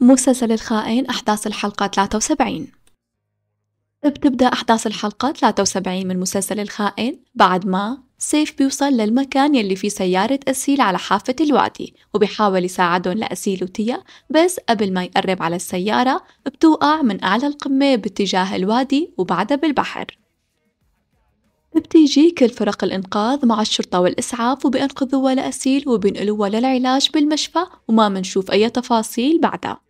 مسلسل الخائن أحداث الحلقة 73 بتبدأ أحداث الحلقة 73 من مسلسل الخائن بعد ما سيف بيوصل للمكان يلي فيه سيارة أسيل على حافة الوادي وبيحاول يساعدهم لأسيل وتيا بس قبل ما يقرب على السيارة بتوقع من أعلى القمة باتجاه الوادي وبعدها بالبحر بتيجي كل فرق الإنقاذ مع الشرطة والإسعاف وبينقذوها لأسيل وبينقلوها للعلاج بالمشفى وما منشوف أي تفاصيل بعدها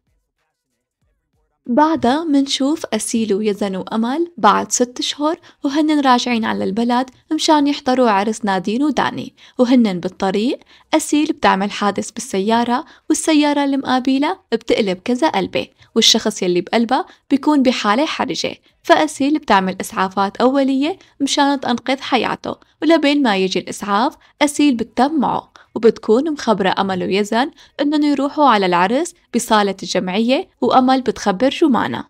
بعدها منشوف أسيل ويزن وأمل بعد ست شهور وهن راجعين على البلد مشان يحضروا عرس نادين وداني وهن بالطريق أسيل بتعمل حادث بالسيارة والسيارة المقابلة بتقلب كذا قلبه والشخص يلي بقلبها بيكون بحالة حرجة فأسيل بتعمل إسعافات أولية مشان تنقذ حياته ولبين ما يجي الإسعاف أسيل بتتم معه وبتكون مخبرة أمل ويزن إنهم يروحوا على العرس بصالة الجمعية وأمل بتخبر جمانة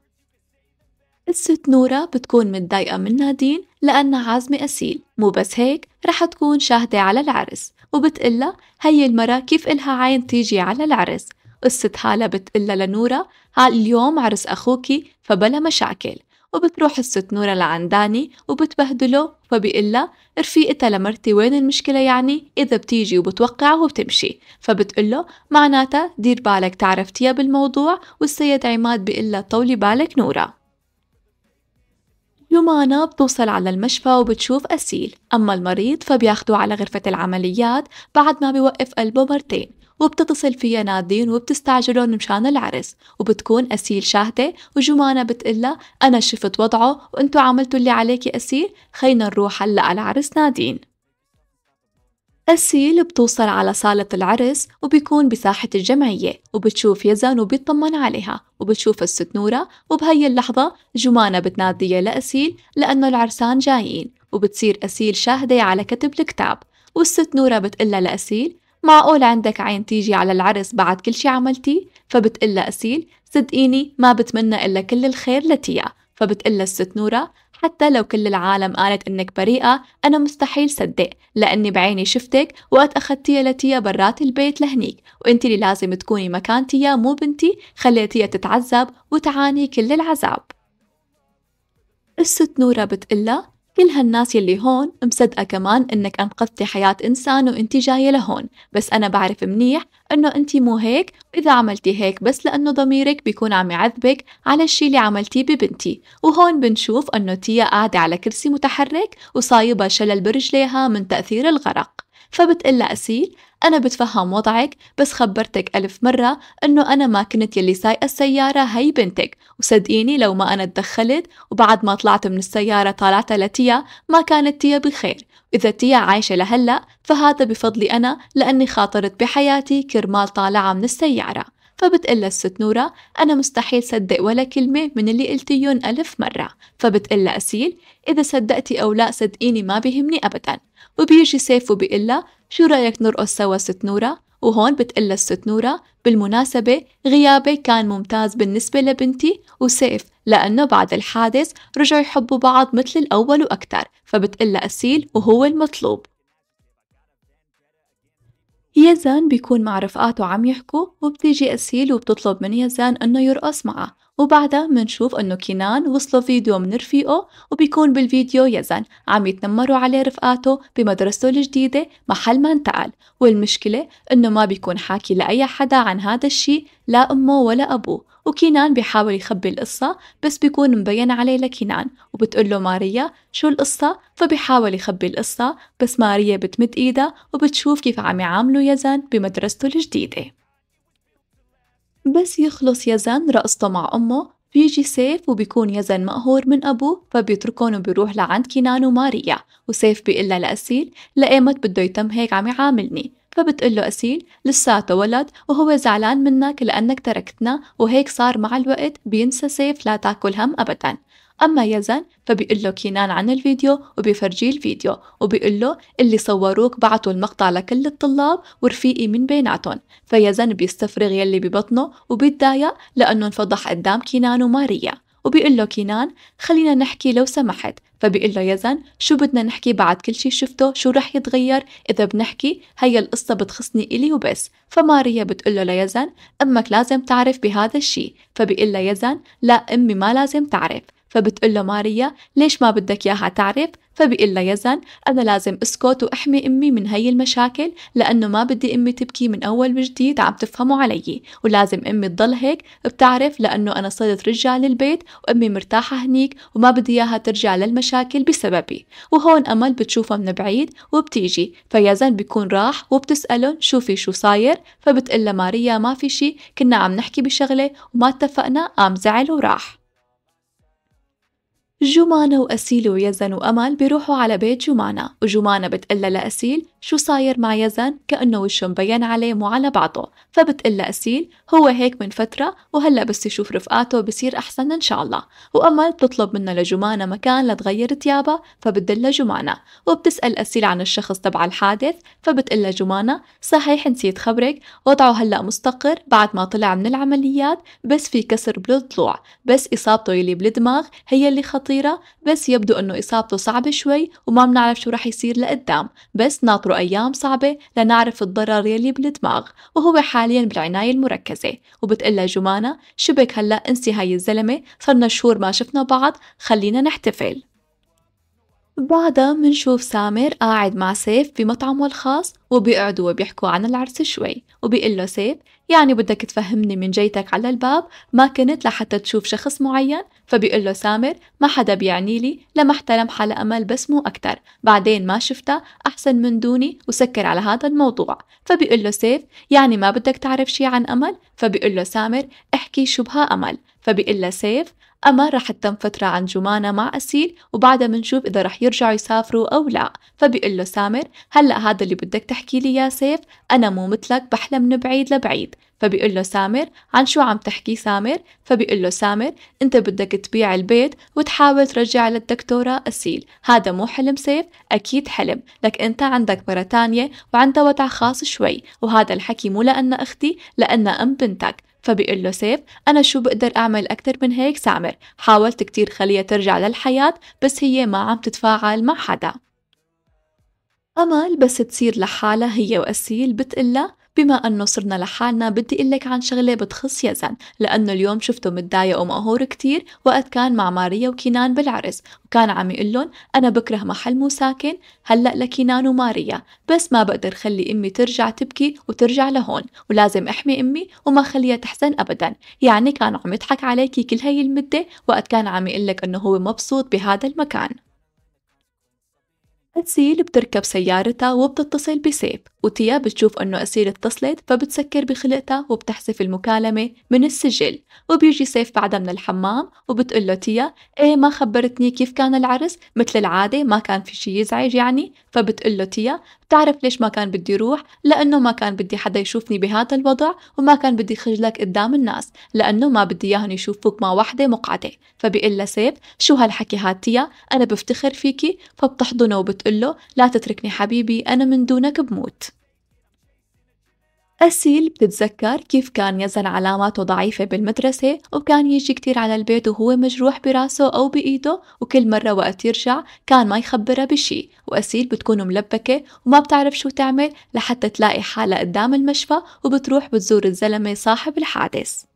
الست نورة بتكون متضايقة من نادين لأنها عازمة أسيل مو بس هيك رح تكون شاهدة على العرس وبتقلها هي المرة كيف إلها عين تيجي على العرس الست هالة بتقلها لنورة اليوم عرس أخوكي فبلا مشاكل وبتروح الست نورة لعنداني وبتبهدله فبيقلا رفيقتها لمرتي وين المشكلة يعني إذا بتيجي وبتوقع وبتمشي فبتقله معناتها دير بالك تعرفتيها بالموضوع والسيد عماد بيقلا طولي بالك نورة يومانا بتوصل على المشفى وبتشوف أسيل أما المريض فبياخدو على غرفة العمليات بعد ما بيوقف قلبه مرتين وبتتصل فيا نادين وبتستعجلون مشان العرس وبتكون أسيل شاهدة وجمانة بتقلا أنا شفت وضعه وأنتوا عملتوا اللي يا أسيل خلينا نروح هلأ على عرس نادين أسيل بتوصل على صالة العرس وبيكون بساحة الجمعية وبتشوف يزن وبيطمن عليها وبتشوف الست نورة وبهي اللحظة جمانة بتناديها لأسيل لأنه العرسان جايين وبتصير أسيل شاهدة على كتب الكتاب والست نورة بتقلها لأسيل معقول عندك عين تيجي على العرس بعد كل شي عملتي فبتقلا أسيل صدقيني ما بتمنى إلا كل الخير لتيا فبتقلا الست نورة حتى لو كل العالم قالت إنك بريئة أنا مستحيل صدق لأني بعيني شفتك وقت أخذتي لتيا برات البيت لهنيك وإنت اللي لازم تكوني مكان تيا مو بنتي خليتيها تتعذب وتعاني كل العذاب الست نورة بتقلا كل هالناس يلي هون مصدقة كمان إنك أنقذتي حياة إنسان وإنتي جاية لهون بس أنا بعرف منيح إنه إنتي مو هيك وإذا عملتي هيك بس لأنه ضميرك بيكون عم يعذبك على الشي اللي عملتيه ببنتي وهون بنشوف إنه تيا قاعدة على كرسي متحرك وصايبة شلل برجليها من تأثير الغرق فبتقلها أسيل أنا بتفهم وضعك بس خبرتك ألف مرة إنه أنا ما كنت يلي سايقة السيارة هي بنتك وصدقيني لو ما أنا تدخلت وبعد ما طلعت من السيارة طالعت لتيا ما كانت تيا بخير إذا تيا عايشة لهلأ فهذا بفضلي أنا لأني خاطرت بحياتي كرمال طالعة من السيارة فبتقلها الست نورة أنا مستحيل صدق ولا كلمة من اللي قلتيهن ألف مرة فبتقلها أسيل إذا صدقتي أو لا صدقيني ما بيهمني أبدا وبيجي سيف وبيقول شو رأيك نرقص سوا ست نورة وهون بتقلها الست نورة بالمناسبة غيابي كان ممتاز بالنسبة لبنتي وسيف لأنه بعد الحادث رجعوا يحبوا بعض مثل الأول وأكتر فبتقلها أسيل وهو المطلوب يزن بيكون مع رفقاته عم يحكوا وبتيجي أسيل وبتطلب من يزن إنه يرقص معه وبعدها منشوف انه كنان وصلوا فيديو من رفيقه وبيكون بالفيديو يزن عم يتنمروا عليه رفقاته بمدرسته الجديدة محل ما انتقل والمشكلة انه ما بيكون حاكي لأي حدا عن هذا الشي لا امه ولا ابوه وكينان بيحاول يخبي القصة بس بيكون مبين عليه لكينان وبتقله ماريا شو القصة فبيحاول يخبي القصة بس ماريا بتمد ايدها وبتشوف كيف عم يعاملوا يزن بمدرسته الجديدة بس يخلص يزن رقصته مع أمه بيجي سيف وبيكون يزن مقهور من أبوه فبيتركون وبيروح لعند كنان وماريا وسيف بيقلها لأسيل لأيمت بده يتم هيك عم يعاملني فبتقله أسيل لساته ولد وهو زعلان منك لأنك تركتنا وهيك صار مع الوقت بينسى سيف لا تاكل هم أبدا أما يزن فبيقول له كنان عن الفيديو وبيفرجيه الفيديو وبيقول له اللي صوروك بعتوا المقطع لكل الطلاب ورفيقي من بيناتهم فيزن بيستفرغ يلي ببطنه وبيتضايق لأنه انفضح قدام كنان وماريا وبيقول له كنان خلينا نحكي لو سمحت فبيقول له يزن شو بدنا نحكي بعد كل شي شفته شو رح يتغير إذا بنحكي هي القصة بتخصني إلي وبس فماريا بتقول له ليزن أمك لازم تعرف بهذا الشي فبيقول لها يزن لا أمي ما لازم تعرف فبتقول له ماريا ليش ما بدك إياها تعرف؟ فبيقول لها يزن أنا لازم أسكت وأحمي أمي من هي المشاكل لأنه ما بدي أمي تبكي من أول وجديد عم تفهموا علي ولازم أمي تضل هيك بتعرف لأنه أنا صرت رجع للبيت وأمي مرتاحة هنيك وما بدي إياها ترجع للمشاكل بسببي وهون أمل بتشوفها من بعيد وبتيجي فيزن بيكون راح وبتسألهم شوفي شو صاير فبتقول ماريا ما في شي كنا عم نحكي بشغلة وما اتفقنا قام زعل وراح جمانة وأسيل ويزن وأمل بيروحوا على بيت جمانة وجمانة بتقلها لأسيل شو صاير مع يزن كأنه وشه مبين عليه مو على بعضه فبتقول أسيل هو هيك من فترة وهلأ بس يشوف رفقاته بصير أحسن إن شاء الله وأمل بتطلب منه لجمانة مكان لتغير تيابها فبتدلها جمانة وبتسأل أسيل عن الشخص تبع الحادث فبتقلها جمانة صحيح نسيت خبرك وضعه هلأ مستقر بعد ما طلع من العمليات بس في كسر بالضلوع بس إصابته يلي بالدماغ هي اللي خطيرة بس يبدو أنه إصابته صعبة شوي وما بنعرف شو رح يصير لقدام بس ناطر مروا أيام صعبة لنعرف الضرر يلي بالدماغ وهو حاليا بالعناية المركزة وبتقلها جمانة شبك هلأ انسي هاي الزلمة صرنا شهور ما شفنا بعض خلينا نحتفل بعدها منشوف سامر قاعد مع سيف بمطعمه الخاص وبيقعدوا وبيحكوا عن العرس شوي وبيقول له سيف يعني بدك تفهمني من جيتك على الباب ما كنت لحتى تشوف شخص معين فبيقول له سامر ما حدا بيعني لي لما احترم حال أمل بس مو أكتر بعدين ما شفتها أحسن من دوني وسكر على هذا الموضوع فبيقول له سيف يعني ما بدك تعرف شي عن أمل فبيقول له سامر احكي شو بها أمل فبيقول له سيف أما رح تتم فترة عن جمانة مع أسيل وبعدها منشوف إذا رح يرجعوا يسافروا أو لا فبيقول له سامر هلأ هذا اللي بدك تحكي لي يا سيف أنا مو مثلك بحلم من بعيد لبعيد فبيقول له سامر عن شو عم تحكي سامر فبيقول له سامر انت بدك تبيع البيت وتحاول ترجع للدكتورة أسيل هذا مو حلم سيف أكيد حلم لك انت عندك مرة تانية وعندها وضع خاص شوي وهذا الحكي مو لأن أختي لأن أم بنتك فبيقول له سيف أنا شو بقدر أعمل أكثر من هيك سامر حاولت كتير خليها ترجع للحياة بس هي ما عم تتفاعل مع حدا أمل بس تصير لحالها هي وأسيل بتقله بما انه صرنا لحالنا بدي اقول لك عن شغله بتخص يزن لانه اليوم شفته متضايق ومقهور كتير وقت كان مع ماريا وكينان بالعرس وكان عم يقول لهم انا بكره محل مو ساكن هلا لكينان وماريا بس ما بقدر خلي امي ترجع تبكي وترجع لهون ولازم احمي امي وما خليها تحزن ابدا يعني كان عم يضحك عليكي كل هاي المده وقت كان عم يقول لك انه هو مبسوط بهذا المكان أسيل بتركب سيارتها وبتتصل بسيف وتيا بتشوف أنه أسيل اتصلت فبتسكر بخلقتها وبتحذف المكالمة من السجل وبيجي سيف بعدها من الحمام وبتقول له تيا إيه ما خبرتني كيف كان العرس مثل العادة ما كان في شي يزعج يعني فبتقول له تيا بتعرف ليش ما كان بدي روح لأنه ما كان بدي حدا يشوفني بهذا الوضع وما كان بدي خجلك قدام الناس لأنه ما بدي إياهم يشوفوك مع وحدة مقعدة فبيقول لها سيف شو هالحكي هاتيا أنا بفتخر فيكي فبتحضنه وبتقول تقول له لا تتركني حبيبي أنا من دونك بموت أسيل بتتذكر كيف كان يزن علاماته ضعيفة بالمدرسة وكان يجي كتير على البيت وهو مجروح براسه أو بإيده وكل مرة وقت يرجع كان ما يخبرها بشي وأسيل بتكون ملبكة وما بتعرف شو تعمل لحتى تلاقي حالها قدام المشفى وبتروح بتزور الزلمة صاحب الحادث